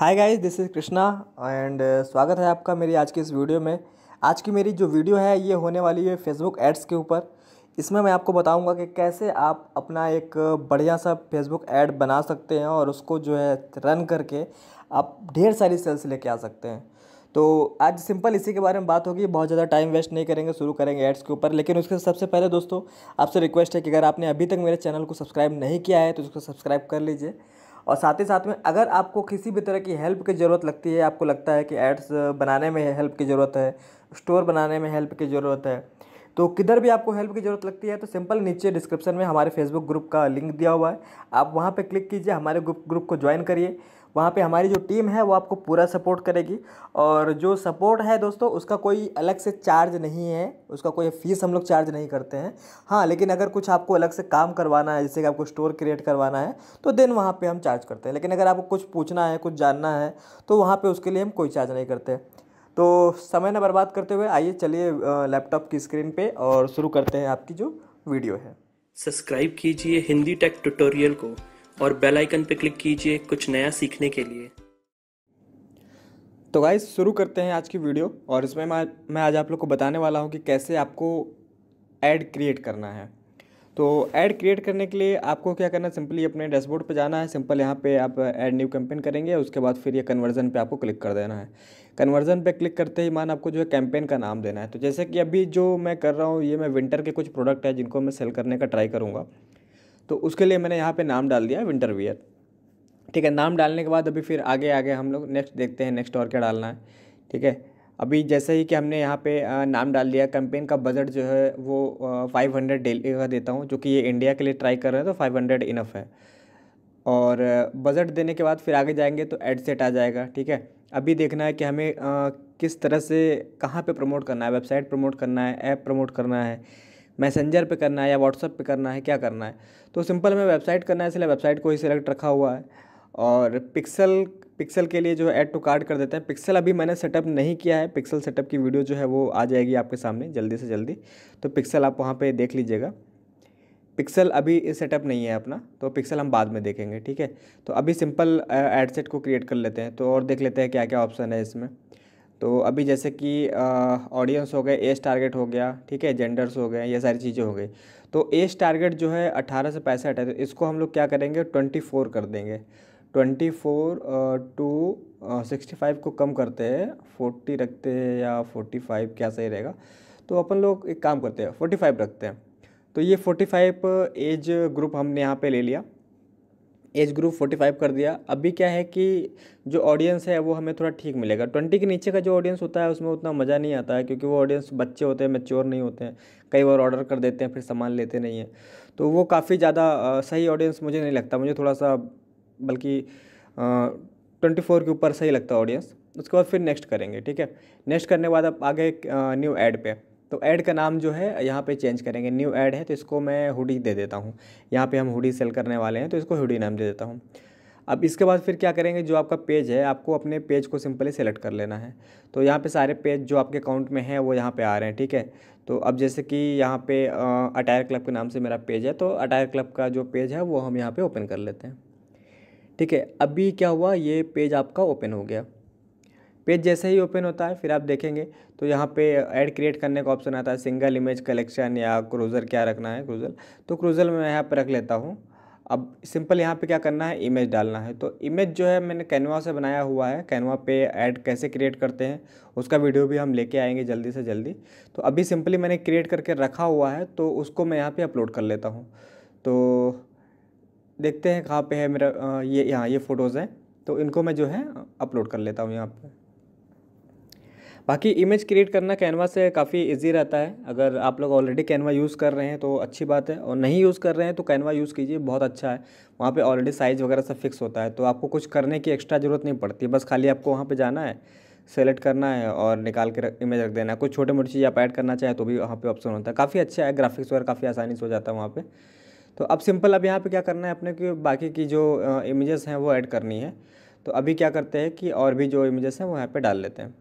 hi guys this is Krishna and स्वागत है आपका मेरी आज की इस वीडियो में आज की मेरी जो वीडियो है ये होने वाली है फेसबुक एड्स के ऊपर इसमें मैं आपको बताऊंगा कि कैसे आप अपना एक बढ़िया सा फेसबुक ऐड बना सकते हैं और उसको जो है रन करके आप ढेर सारी सेल्स लेके आ सकते हैं तो आज सिंपल इसी के बारे में बात होगी बहुत ज़्यादा टाइम वेस्ट नहीं करेंगे शुरू करेंगे एड्स के ऊपर लेकिन उसके सबसे पहले दोस्तों आपसे रिक्वेस्ट है कि अगर आपने अभी तक मेरे चैनल को सब्सक्राइब नहीं किया है तो उसको सब्सक्राइब कर लीजिए और साथ ही साथ में अगर आपको किसी भी तरह की हेल्प की ज़रूरत लगती है आपको लगता है कि एड्स बनाने में हेल्प की ज़रूरत है स्टोर बनाने में हेल्प की ज़रूरत है तो किधर भी आपको हेल्प की ज़रूरत लगती है तो सिंपल नीचे डिस्क्रिप्शन में हमारे फेसबुक ग्रुप का लिंक दिया हुआ है आप वहाँ पर क्लिक कीजिए हमारे ग्रुप ग्रुप को ज्वाइन करिए वहाँ पे हमारी जो टीम है वो आपको पूरा सपोर्ट करेगी और जो सपोर्ट है दोस्तों उसका कोई अलग से चार्ज नहीं है उसका कोई फीस हम लोग चार्ज नहीं करते हैं हाँ लेकिन अगर कुछ आपको अलग से काम करवाना है जैसे कि आपको स्टोर क्रिएट करवाना है तो देन वहाँ पर हम चार्ज करते हैं लेकिन अगर आपको कुछ पूछना है कुछ जानना है तो वहाँ पर उसके लिए हम कोई चार्ज नहीं करते तो समय ना बर्बाद करते हुए आइए चलिए लैपटॉप की स्क्रीन पे और शुरू करते हैं आपकी जो वीडियो है सब्सक्राइब कीजिए हिंदी टेक ट्यूटोरियल को और बेल आइकन पर क्लिक कीजिए कुछ नया सीखने के लिए तो गाइस शुरू करते हैं आज की वीडियो और इसमें मैं मैं आज आप लोग को बताने वाला हूँ कि कैसे आपको ऐड क्रिएट करना है तो ऐड क्रिएट करने के लिए आपको क्या करना है सिंपली अपने डैशबोर्ड पे जाना है सिंपल यहाँ पे आप ऐड न्यू कैंपेन करेंगे उसके बाद फिर ये कन्वर्जन पे आपको क्लिक कर देना है कन्वर्जन पे क्लिक करते ही मान आपको जो है कैंपेन का नाम देना है तो जैसे कि अभी जो मैं कर रहा हूँ ये मैं विंटर के कुछ प्रोडक्ट है जिनको मैं सेल करने का ट्राई करूँगा तो उसके लिए मैंने यहाँ पे नाम डाल दिया विंटर वियर ठीक है नाम डालने के बाद अभी फिर आगे आगे हम लोग नेक्स्ट देखते हैं नेक्स्ट और क्या डालना है ठीक है अभी जैसे ही कि हमने यहाँ पे नाम डाल दिया कैंपेन का बजट जो है वो फाइव हंड्रेड डेली का देता हूँ जो कि ये इंडिया के लिए ट्राई कर रहे हैं तो फाइव हंड्रेड इनफ है और बजट देने के बाद फिर आगे जाएंगे तो एड सेट आ जाएगा ठीक है अभी देखना है कि हमें किस तरह से कहाँ पे प्रमोट करना है वेबसाइट प्रमोट करना है ऐप प्रमोट करना है मैसेंजर पे करना है या व्हाट्सअप पे करना है क्या करना है तो सिंपल हमें वेबसाइट करना है इसलिए वेबसाइट को ही सिलेक्ट रखा हुआ है और पिक्सल पिक्सल के लिए जो है ऐड टू कार्ड कर देते हैं पिक्सल अभी मैंने सेटअप नहीं किया है पिक्सल सेटअप की वीडियो जो है वो आ जाएगी आपके सामने जल्दी से जल्दी तो पिक्सल आप वहाँ पर देख लीजिएगा पिक्सल अभी सेटअप नहीं है अपना तो पिक्सल हम बाद में देखेंगे ठीक है तो अभी सिंपल एडसेट को क्रिएट कर लेते हैं तो और देख लेते हैं क्या क्या ऑप्शन है इसमें तो अभी जैसे कि ऑडियंस हो गए एज टारगेट हो गया ठीक है जेंडर्स हो गए ये सारी चीज़ें हो गई तो एज टारगेट जो है अट्ठारह से पैंसठ है तो इसको हम लोग क्या करेंगे ट्वेंटी फोर कर देंगे twenty four to sixty five को कम करते हैं फोर्टी रखते हैं या फोर्टी फाइव क्या सही रहेगा तो अपन लोग एक काम करते हैं फोर्टी फाइव रखते हैं तो ये फोर्टी फाइव एज ग्रुप हमने यहाँ पे ले लिया एज ग्रुप 45 कर दिया अभी क्या है कि जो ऑडियंस है वो हमें थोड़ा ठीक मिलेगा ट्वेंटी के नीचे का जो ऑडियंस होता है उसमें उतना मज़ा नहीं आता है क्योंकि वो ऑडियंस बच्चे होते हैं मेच्योर नहीं होते हैं कई बार ऑर्डर कर देते हैं फिर सामान लेते नहीं हैं तो वो काफ़ी ज़्यादा सही ऑडियंस मुझे नहीं लगता मुझे थोड़ा सा बल्कि ट्वेंटी फोर के ऊपर सही लगता है ऑडियंस उसके बाद फिर नेक्स्ट करेंगे ठीक है नेक्स्ट करने के बाद आप आगे न्यू एड पे तो ऐड का नाम जो है यहाँ पे चेंज करेंगे न्यू ऐड है तो इसको मैं हुडी दे देता हूँ यहाँ पे हम हुडी सेल करने वाले हैं तो इसको हुडी नाम दे देता हूँ अब इसके बाद फिर क्या करेंगे जो आपका पेज है आपको अपने पेज को सिंपली सेलेक्ट कर लेना है तो यहाँ पे सारे पेज जो आपके अकाउंट में हैं वो यहाँ पे आ रहे हैं ठीक है तो अब जैसे कि यहाँ पे अटायर क्लब के नाम से मेरा पेज है तो अटायर क्लब का जो पेज है वो हम यहाँ पे ओपन कर लेते हैं ठीक है अभी क्या हुआ ये पेज आपका ओपन हो गया पेज जैसे ही ओपन होता है फिर आप देखेंगे तो यहाँ पे ऐड क्रिएट करने का ऑप्शन आता है सिंगल इमेज कलेक्शन या क्रूज़र क्या रखना है क्रूज़र तो क्रूज़र मैं यहाँ पर रख लेता हूँ अब सिंपल यहाँ पे क्या करना है इमेज डालना है तो इमेज जो है मैंने कैनवा से बनाया हुआ है कैनवा पे ऐड कैसे क्रिएट करते हैं उसका वीडियो भी हम लेके आएंगे जल्दी से जल्दी तो अभी सिंपली मैंने क्रिएट करके रखा हुआ है तो उसको मैं यहाँ पे अपलोड कर लेता हूँ तो देखते हैं कहाँ पे है मेरा ये यहाँ ये फ़ोटोज़ हैं तो इनको मैं जो है अपलोड कर लेता हूँ यहाँ पर बाकी इमेज क्रिएट करना कैनवा से काफ़ी इजी रहता है अगर आप लोग ऑलरेडी कैनवा यूज़ कर रहे हैं तो अच्छी बात है और नहीं यूज़ कर रहे हैं तो कैनवा यूज़ कीजिए बहुत अच्छा है वहाँ पे ऑलरेडी साइज़ वगैरह सब फिक्स होता है तो आपको कुछ करने की एक्स्ट्रा ज़रूरत नहीं पड़ती बस खाली आपको वहाँ पर जाना है सेलेक्ट करना है और निकाल के इमेज रख देना है कुछ छोटे मोटी चीज़ आप ऐड करना चाहें तो भी वहाँ पर ऑप्शन होता है काफ़ी अच्छा है ग्राफिक्स वगैरह काफ़ी आसानी से हो जाता है वहाँ पर तो अब सिंपल अब यहाँ पर क्या करना है अपने की बाकी की जो इमेजेस हैं वो ऐड करनी है तो अभी क्या करते हैं कि और भी जो इमेजेस हैं वो यहाँ पर डाल लेते हैं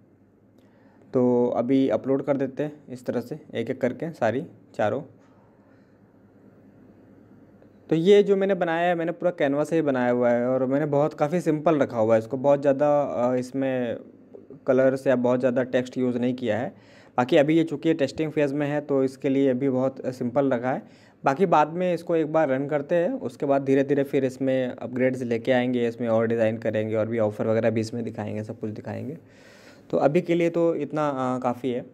तो अभी अपलोड कर देते हैं इस तरह से एक एक करके सारी चारों तो ये जो मैंने बनाया है मैंने पूरा कैनवा से ही बनाया हुआ है और मैंने बहुत काफ़ी सिंपल रखा हुआ है इसको बहुत ज़्यादा इसमें कलर्स या बहुत ज़्यादा टेक्स्ट यूज़ नहीं किया है बाकी अभी ये चूँकि टेस्टिंग फेज़ में है तो इसके लिए अभी बहुत सिंपल रखा है बाकी बाद में इसको एक बार रन करते हैं उसके बाद धीरे धीरे फिर इसमें अपग्रेड्स लेके आएंगे इसमें और डिज़ाइन करेंगे और भी ऑफ़र वगैरह भी इसमें दिखाएंगे सब कुछ दिखाएंगे तो अभी के लिए तो इतना काफ़ी है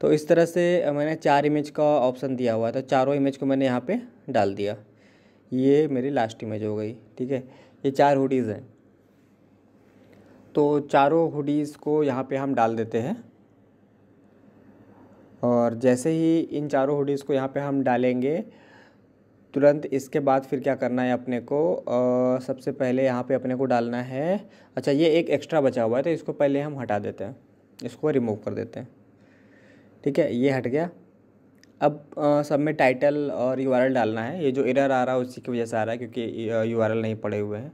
तो इस तरह से मैंने चार इमेज का ऑप्शन दिया हुआ था तो चारों इमेज को मैंने यहाँ पे डाल दिया ये मेरी लास्ट इमेज हो गई ठीक है ये चार हुडीज़ हैं तो चारों हुडीज़ को यहाँ पे हम डाल देते हैं और जैसे ही इन चारों हुडीज़ को यहाँ पे हम डालेंगे तुरंत इसके बाद फिर क्या करना है अपने को आ, सबसे पहले यहाँ पे अपने को डालना है अच्छा ये एक एक्स्ट्रा बचा हुआ है तो इसको पहले हम हटा देते हैं इसको रिमूव कर देते हैं ठीक है ये हट गया अब आ, सब में टाइटल और यू डालना है ये जो एरर आ रहा है उसी की वजह से आ रहा है क्योंकि यू नहीं पड़े हुए हैं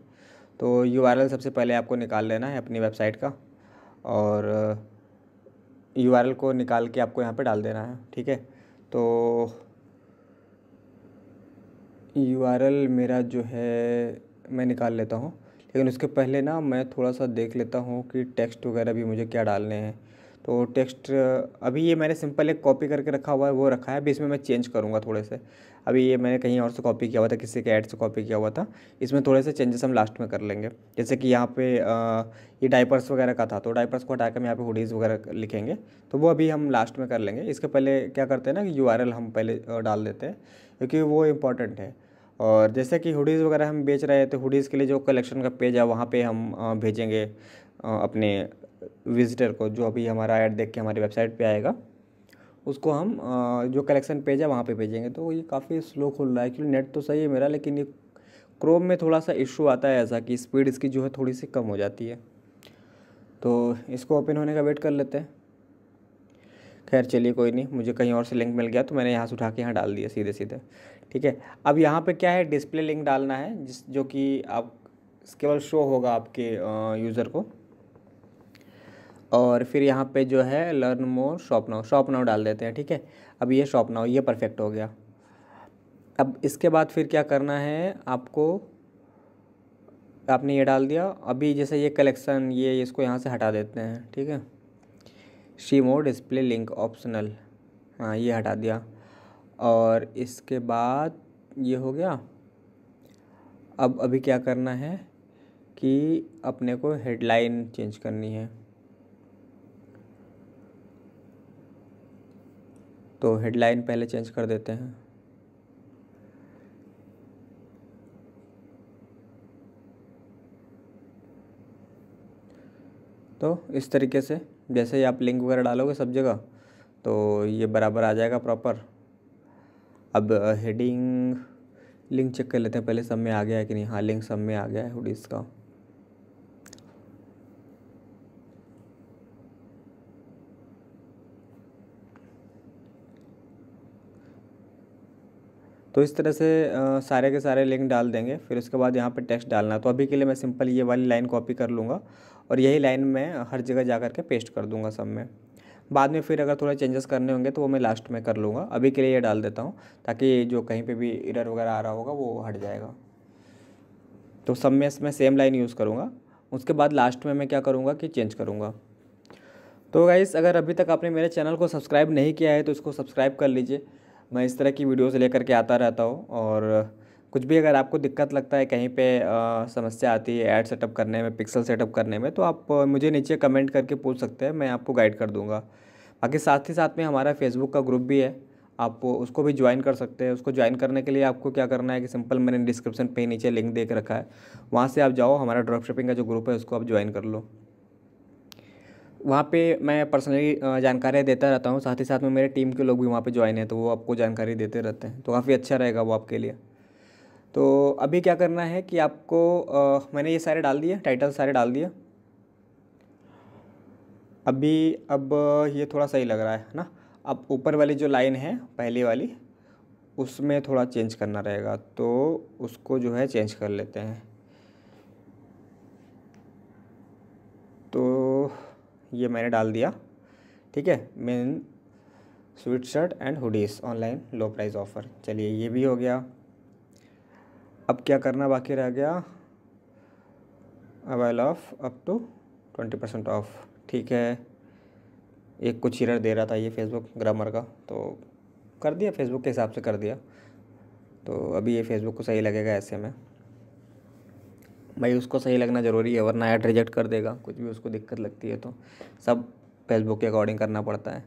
तो यू सबसे पहले आपको निकाल लेना है अपनी वेबसाइट का और यू को निकाल के आपको यहाँ पर डाल देना है ठीक है तो यू आर एल मेरा जो है मैं निकाल लेता हूँ लेकिन उसके पहले ना मैं थोड़ा सा देख लेता हूँ कि टेक्स्ट वगैरह भी मुझे क्या डालने हैं तो टेक्स्ट अभी ये मैंने सिंपल एक कॉपी करके रखा हुआ है वो रखा है अभी इसमें मैं चेंज करूँगा थोड़े से अभी ये मैंने कहीं और से कॉपी किया हुआ था किसी के ऐड से कॉपी किया हुआ था इसमें थोड़े से चेंजेस हम लास्ट में कर लेंगे जैसे कि यहाँ पे आ, ये डाइपर्स वगैरह का था तो डाइपर्स को हटाकर हम यहाँ पे हुडीज़ वगैरह लिखेंगे तो वो अभी हम लास्ट में कर लेंगे इसके पहले क्या करते हैं ना कि यू हम पहले डाल देते हैं क्योंकि वो इम्पॉर्टेंट है और जैसे कि हुडीज़ वगैरह हम बेच रहे हैं तो हुडीज़ के लिए जो कलेक्शन का पेज है वहाँ पे हम भेजेंगे अपने विजिटर को जो अभी हमारा ऐड देख के हमारी वेबसाइट पे आएगा उसको हम जो कलेक्शन पेज है वहाँ पे भेजेंगे तो ये काफ़ी स्लो खुल रहा है क्योंकि नेट तो सही है मेरा लेकिन ये क्रोम में थोड़ा सा इशू आता है ऐसा कि स्पीड इसकी जो है थोड़ी सी कम हो जाती है तो इसको ओपन होने का वेट कर लेते हैं खैर चलिए कोई नहीं मुझे कहीं और से लिंक मिल गया तो मैंने यहाँ से उठा के यहाँ डाल दिया सीधे सीधे ठीक है अब यहाँ पे क्या है डिस्प्ले लिंक डालना है जिस जो कि आप केवल शो होगा आपके यूज़र को और फिर यहाँ पे जो है learn more shop now shop now डाल देते हैं ठीक है अब ये शॉप नाउ ये परफेक्ट हो गया अब इसके बाद फिर क्या करना है आपको आपने ये डाल दिया अभी जैसे ये कलेक्शन ये इसको यहाँ से हटा देते हैं ठीक है she mode display link optional हाँ ये हटा दिया और इसके बाद ये हो गया अब अभी क्या करना है कि अपने को हेडलाइन चेंज करनी है तो हेडलाइन पहले चेंज कर देते हैं तो इस तरीके से जैसे ही आप लिंक वगैरह डालोगे सब जगह तो ये बराबर आ जाएगा प्रॉपर अब हेडिंग लिंक चेक कर लेते हैं पहले सब में आ गया है कि नहीं हाँ लिंक सब में आ गया है हुडीज़ का तो इस तरह से सारे के सारे लिंक डाल देंगे फिर उसके बाद यहाँ पर टेक्स्ट डालना तो अभी के लिए मैं सिंपल ये वाली लाइन कॉपी कर लूँगा और यही लाइन मैं हर जगह जा कर के पेस्ट कर दूँगा सब में बाद में फिर अगर थोड़े चेंजेस करने होंगे तो वो मैं लास्ट में कर लूँगा अभी के लिए ये डाल देता हूँ ताकि जो कहीं पे भी इरर वगैरह आ रहा होगा वो हट जाएगा तो सब में इसमें सेम लाइन यूज़ करूँगा उसके बाद लास्ट में मैं क्या करूँगा कि चेंज करूँगा तो गाइस अगर अभी तक आपने मेरे चैनल को सब्सक्राइब नहीं किया है तो इसको सब्सक्राइब कर लीजिए मैं इस तरह की वीडियोस लेकर के आता रहता हूँ और कुछ भी अगर आपको दिक्कत लगता है कहीं पे आ, समस्या आती है ऐड सेटअप करने में पिक्सल सेटअप करने में तो आप मुझे नीचे कमेंट करके पूछ सकते हैं मैं आपको गाइड कर दूँगा बाकी साथ ही साथ में हमारा फेसबुक का ग्रुप भी है आप उसको भी ज्वाइन कर सकते हैं उसको ज्वाइन करने के लिए आपको क्या करना है कि सिंपल मैंने डिस्क्रिप्शन पे नीचे लिंक देख रखा है वहाँ से आप जाओ हमारा ड्रॉप शिपिंग का जो ग्रुप है उसको आप ज्वाइन कर लो वहाँ पे मैं पर्सनली जानकारियाँ देता रहता हूँ साथ ही साथ में मेरे टीम के लोग भी वहाँ पे ज्वाइन हैं तो वो आपको जानकारी देते रहते हैं तो काफ़ी अच्छा रहेगा वो आपके लिए तो अभी क्या करना है कि आपको आ, मैंने ये सारे डाल दिए टाइटल सारे डाल दिए अभी अब ये थोड़ा सही लग रहा है ना अब ऊपर वाली जो लाइन है पहली वाली उसमें थोड़ा चेंज करना रहेगा तो उसको जो है चेंज कर लेते हैं ये मैंने डाल दिया ठीक है men sweat shirt and hoodies online low price offer चलिए ये भी हो गया अब क्या करना बाकी रह गया avail of up to twenty percent off ठीक है एक कुछ हिरर दे रहा था ये फेसबुक ग्रामर का तो कर दिया फेसबुक के हिसाब से कर दिया तो अभी ये फेसबुक को सही लगेगा ऐसे में भाई उसको सही लगना ज़रूरी है वरना ऐड रिजेक्ट कर देगा कुछ भी उसको दिक्कत लगती है तो सब फेसबुक के अकॉर्डिंग करना पड़ता है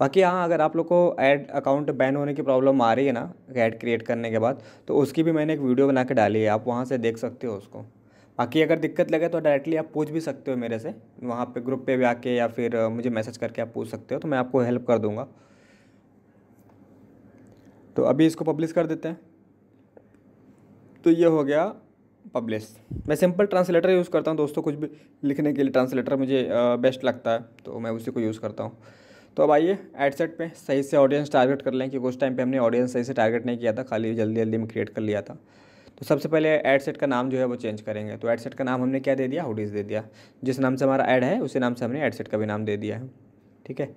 बाकी हाँ अगर आप लोग को ऐड अकाउंट बैन होने की प्रॉब्लम आ रही है ना ऐड क्रिएट करने के बाद तो उसकी भी मैंने एक वीडियो बना के डाली है आप वहाँ से देख सकते हो उसको बाकी अगर दिक्कत लगे तो डायरेक्टली आप पूछ भी सकते हो मेरे से वहाँ पे ग्रुप पे भी आके या फिर मुझे मैसेज करके आप पूछ सकते हो तो मैं आपको हेल्प कर दूँगा तो अभी इसको पब्लिश कर देते हैं तो ये हो गया पब्लिश मैं सिंपल ट्रांसलेटर यूज़ करता हूँ दोस्तों कुछ भी लिखने के लिए ट्रांसलेटर मुझे बेस्ट लगता है तो मैं उसी को यूज़ करता हूँ तो अब आइए एडसेट पे सही से ऑडियंस टारगेट कर लें क्योंकि उस टाइम पे हमने ऑडियंस सही से टारगेट नहीं किया था खाली जल्दी जल्दी में क्रिएट कर लिया था तो सबसे पहले एडसेट का नाम जो है वो चेंज करेंगे तो एडसेट का नाम हमने क्या दे दिया हुडीज़ दे दिया जिस नाम से हमारा ऐड है उसी नाम से हमने एडसेट का भी नाम दे दिया है ठीक है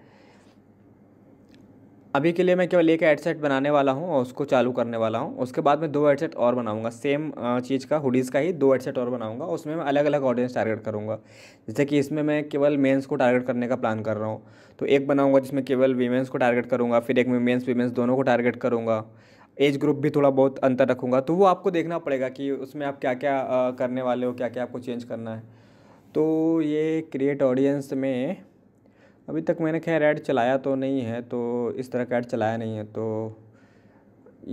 अभी के लिए मैं केवल एक एडसेट बनाने वाला हूँ और उसको चालू करने वाला हूँ उसके बाद मैं दो एडसेट और बनाऊँगा सेम चीज़ का हुडीज़ का ही दो एडसेट और बनाऊँगा उसमें मैं अलग अलग ऑडियंस टारगेट करूँगा जैसे कि इसमें मैं केवल मेंस को टारगेट करने का प्लान कर रहा हूँ तो एक बनाऊँगा जिसमें केवल वीमेंस को टारगेट करूँगा फिर एक में मेन्स वीमेंस दोनों को टारगेट करूँगा एज ग्रुप भी थोड़ा बहुत अंतर रखूँगा तो वो आपको देखना पड़ेगा कि उसमें आप क्या क्या करने वाले हो क्या क्या आपको चेंज करना है तो ये क्रिएट ऑडियंस में अभी तक मैंने खैर ऐड चलाया तो नहीं है तो इस तरह का ऐड चलाया नहीं है तो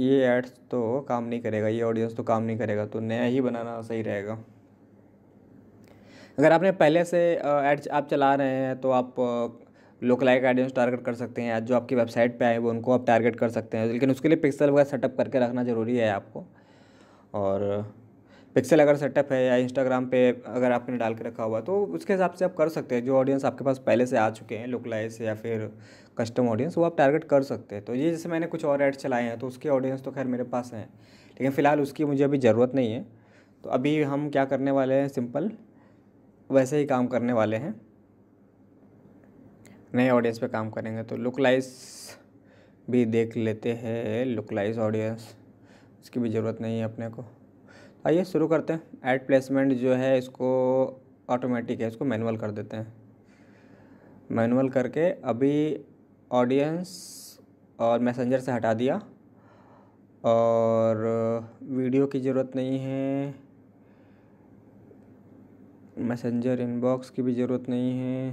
ये ऐड्स तो काम नहीं करेगा ये ऑडियंस तो काम नहीं करेगा तो नया ही बनाना सही रहेगा अगर आपने पहले से ऐड आप चला रहे हैं तो आप लोकलाइक ऑडियंस टारगेट कर सकते हैं जो आपकी वेबसाइट पे आए वो उनको आप टारगेट कर सकते हैं लेकिन उसके लिए पिक्सल वगैरह सेटअप करके रखना ज़रूरी है आपको और पिक्सल अगर सेटअप है या इंस्टाग्राम पे अगर आपने डाल के रखा हुआ तो उसके हिसाब से आप कर सकते हैं जो ऑडियंस आपके पास पहले से आ चुके हैं लुकलाइज या फिर कस्टम ऑडियंस वो आप टारगेट कर सकते हैं तो ये जैसे मैंने कुछ और एड्स चलाए हैं तो उसके ऑडियंस तो खैर मेरे पास हैं लेकिन फ़िलहाल उसकी मुझे अभी ज़रूरत नहीं है तो अभी हम क्या करने वाले हैं सिंपल वैसे ही काम करने वाले हैं नए ऑडियंस पे काम करेंगे तो लुकलाइज भी देख लेते हैं लुकलाइज ऑडियंस इसकी भी ज़रूरत नहीं है अपने को आइए शुरू करते हैं ऐड प्लेसमेंट जो है इसको ऑटोमेटिक है इसको मैनुअल कर देते हैं मैनुअल करके अभी ऑडियंस और मैसेंजर से हटा दिया और वीडियो की ज़रूरत नहीं है मैसेंजर इनबॉक्स की भी ज़रूरत नहीं है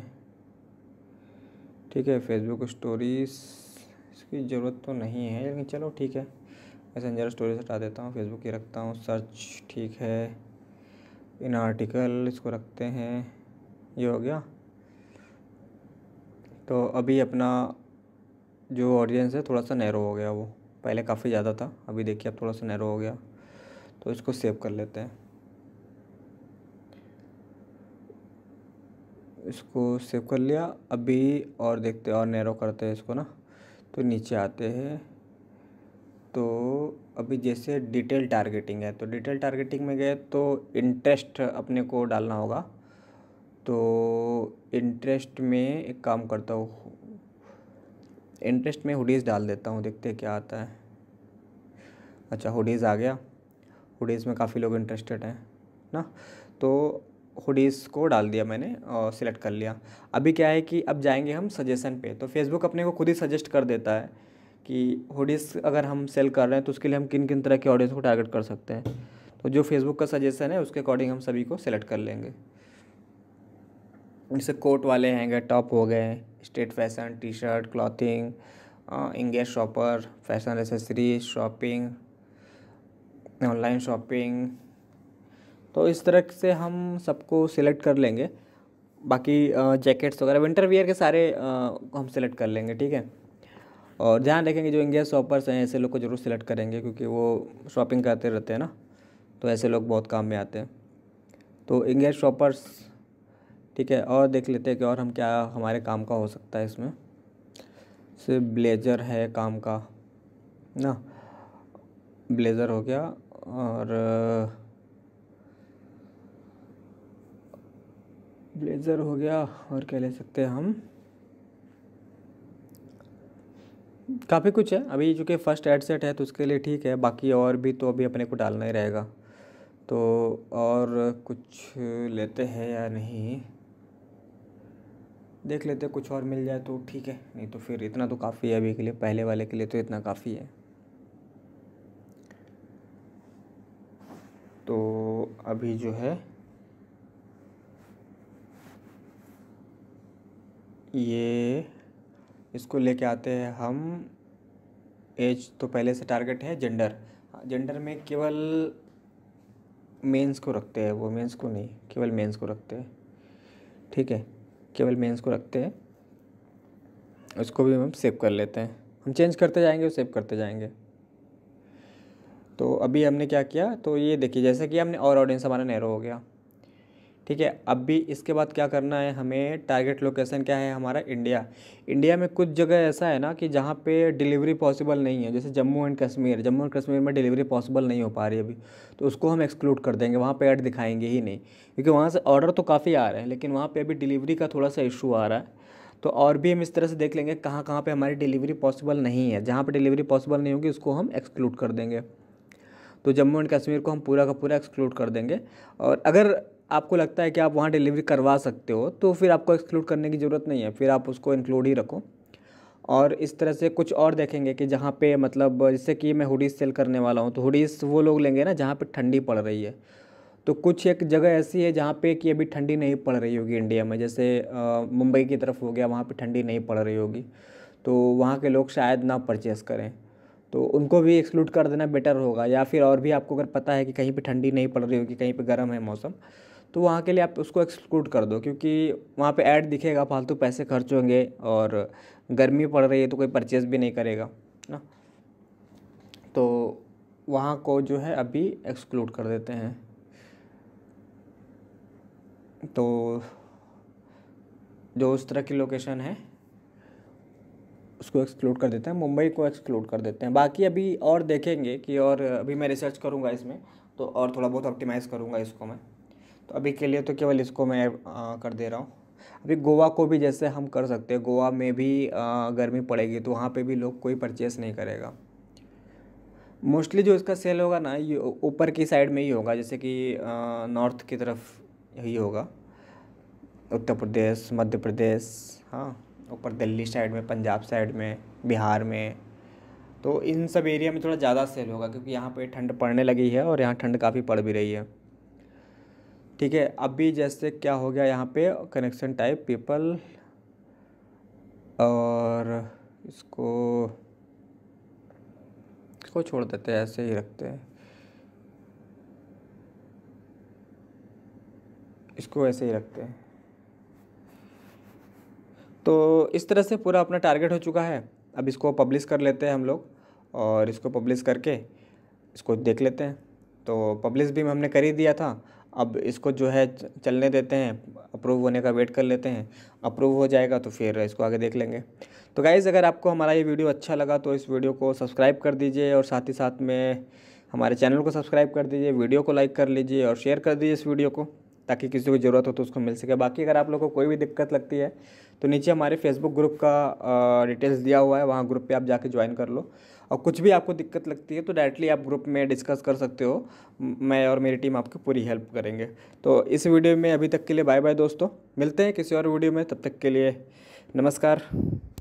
ठीक है फेसबुक स्टोरीज़ इसकी ज़रूरत तो नहीं है लेकिन चलो ठीक है मैसेंजर स्टोरेज हटा देता हूँ फेसबुक ये रखता हूँ सर्च ठीक है इन आर्टिकल इसको रखते हैं ये हो गया तो अभी अपना जो ऑडियंस है थोड़ा सा नैरो हो गया वो पहले काफ़ी ज़्यादा था अभी देखिए अब थोड़ा सा नैरो हो गया तो इसको सेव कर लेते हैं इसको सेव कर लिया अभी और देखते और नैरो करते हैं इसको ना तो नीचे आते हैं तो अभी जैसे डिटेल टारगेटिंग है तो डिटेल टारगेटिंग में गए तो इंटरेस्ट अपने को डालना होगा तो इंटरेस्ट में एक काम करता हूँ इंटरेस्ट में हुडीज़ डाल देता हूँ देखते क्या आता है अच्छा हुडीज़ आ गया हुडीज़ में काफ़ी लोग इंटरेस्टेड हैं ना तो हुडीज़ को डाल दिया मैंने और सिलेक्ट कर लिया अभी क्या है कि अब जाएंगे हम सजेशन पे तो फेसबुक अपने को खुद ही सजेस्ट कर देता है कि होडीज अगर हम सेल कर रहे हैं तो उसके लिए हम किन किन तरह के ऑडियंस को टारगेट कर सकते हैं तो जो फेसबुक का सजेशन है उसके अकॉर्डिंग हम सभी को सेलेक्ट कर लेंगे जैसे कोट वाले हैं टॉप हो गए straight fashion T shirt clothing engage shopper fashion accessory shopping online shopping तो इस तरह से हम सबको सिलेक्ट कर लेंगे बाकी जैकेट्स वगैरह विंटर वियर के सारे हम सिलेक्ट कर लेंगे ठीक है और ध्यान रखेंगे जो इंडिया शॉपर्स हैं ऐसे लोग को ज़रूर सिलेक्ट करेंगे क्योंकि वो शॉपिंग करते रहते हैं ना तो ऐसे लोग बहुत काम में आते हैं तो इंडिया शॉपर्स ठीक है और देख लेते हैं कि और हम क्या हमारे काम का हो सकता है इसमें सिर्फ ब्लेजर है काम का ना ब्लेज़र हो गया और ब्लेज़र हो गया और क्या ले सकते हैं हम काफ़ी कुछ है अभी चूँकि फ़र्स्ट एड सेट है तो उसके लिए ठीक है बाकी और भी तो अभी अपने को डालना ही रहेगा तो और कुछ लेते हैं या नहीं देख लेते कुछ और मिल जाए तो ठीक है नहीं तो फिर इतना तो काफ़ी है अभी के लिए पहले वाले के लिए तो इतना काफ़ी है तो अभी जो है ये इसको लेके आते हैं हम एज तो पहले से टारगेट है जेंडर हाँ, जेंडर में केवल मेंस को रखते हैं वो मेंस को नहीं केवल मेंस को रखते हैं ठीक है केवल मेंस को रखते हैं उसको भी हम सेव कर लेते हैं हम चेंज करते जाएंगे और सेव करते जाएंगे तो अभी हमने क्या किया तो ये देखिए जैसे कि हमने और ऑडियंस हमारा नैरो हो गया ठीक है अब भी इसके बाद क्या करना है हमें टारगेट लोकेशन क्या है हमारा इंडिया इंडिया में कुछ जगह ऐसा है ना कि जहाँ पे डिलीवरी पॉसिबल नहीं है जैसे जम्मू एंड कश्मीर जम्मू एंड कश्मीर में डिलीवरी पॉसिबल नहीं हो पा रही अभी तो उसको हम एक्सक्लूड कर देंगे वहाँ पर ऐड दिखाएंगे ही नहीं क्योंकि वहाँ से ऑर्डर तो काफ़ी आ रहे हैं लेकिन वहाँ पर अभी डिलीवरी का थोड़ा सा इशू आ रहा है तो और भी हम इस तरह से देख लेंगे कहाँ कहाँ पर हमारी डिलीवरी पॉसिबल नहीं है जहाँ पर डिलीवरी पॉसिबल नहीं होगी उसको हम एक्सक्लूड कर देंगे तो जम्मू एंड कश्मीर को हम पूरा का पूरा एक्सक्लूड कर देंगे और अगर आपको लगता है कि आप वहाँ डिलीवरी करवा सकते हो तो फिर आपको एक्सक्लूड करने की ज़रूरत नहीं है फिर आप उसको इंक्लूड ही रखो और इस तरह से कुछ और देखेंगे कि जहाँ पे मतलब जैसे कि मैं हुडीज़ सेल करने वाला हूँ तो हुडीज़ वो लोग लेंगे ना जहाँ पे ठंडी पड़ रही है तो कुछ एक जगह ऐसी है जहाँ पे कि अभी ठंडी नहीं पड़ रही होगी इंडिया में जैसे मुंबई की तरफ हो गया वहाँ पे ठंडी नहीं पड़ रही होगी तो वहाँ के लोग शायद ना परचेस करें तो उनको भी एक्सक्लूड कर देना बेटर होगा या फिर और भी आपको अगर पता है कि कहीं पर ठंडी नहीं पड़ रही होगी कहीं पर गर्म है मौसम तो वहाँ के लिए आप उसको एक्सक्लूड कर दो क्योंकि वहाँ पे ऐड दिखेगा फालतू पैसे खर्च होंगे और गर्मी पड़ रही है तो कोई परचेज़ भी नहीं करेगा ना तो वहाँ को जो है अभी एक्सक्लूड कर देते हैं तो जो उस तरह की लोकेशन है उसको एक्सक्लूड कर देते हैं मुंबई को एक्सक्लूड कर देते हैं बाकी अभी और देखेंगे कि और अभी मैं रिसर्च करूँगा इसमें तो और थोड़ा बहुत ऑप्टिमाइज़ करूँगा इसको मैं तो अभी के लिए तो केवल इसको मैं आ, कर दे रहा हूँ अभी गोवा को भी जैसे हम कर सकते हैं गोवा में भी आ, गर्मी पड़ेगी तो वहाँ पे भी लोग कोई परचेस नहीं करेगा मोस्टली जो इसका सेल होगा ना ये ऊपर की साइड में ही होगा जैसे कि नॉर्थ की तरफ ही होगा उत्तर प्रदेश मध्य प्रदेश हाँ ऊपर दिल्ली साइड में पंजाब साइड में बिहार में तो इन सब एरिया में थोड़ा ज़्यादा सेल होगा क्योंकि यहाँ पे ठंड पड़ने लगी है और यहाँ ठंड काफ़ी पड़ भी रही है ठीक है अभी जैसे क्या हो गया यहाँ पे कनेक्शन टाइप पीपल और इसको इसको छोड़ देते हैं ऐसे ही रखते हैं इसको ऐसे ही रखते हैं तो इस तरह से पूरा अपना टारगेट हो चुका है अब इसको पब्लिश कर लेते हैं हम लोग और इसको पब्लिश करके इसको देख लेते हैं तो पब्लिश भी हमने कर ही दिया था अब इसको जो है चलने देते हैं अप्रूव होने का वेट कर लेते हैं अप्रूव हो जाएगा तो फिर इसको आगे देख लेंगे तो गाइज़ अगर आपको हमारा ये वीडियो अच्छा लगा तो इस वीडियो को सब्सक्राइब कर दीजिए और साथ ही साथ में हमारे चैनल को सब्सक्राइब कर दीजिए वीडियो को लाइक कर लीजिए और शेयर कर दीजिए इस वीडियो को ताकि किसी को ज़रूरत हो तो उसको मिल सके बाकी अगर आप लोग को कोई भी दिक्कत लगती है तो नीचे हमारे फेसबुक ग्रुप का डिटेल्स दिया हुआ है वहाँ ग्रुप पर आप जाके ज्वाइन कर लो और कुछ भी आपको दिक्कत लगती है तो डायरेक्टली आप ग्रुप में डिस्कस कर सकते हो मैं और मेरी टीम आपकी पूरी हेल्प करेंगे तो इस वीडियो में अभी तक के लिए बाय बाय दोस्तों मिलते हैं किसी और वीडियो में तब तक के लिए नमस्कार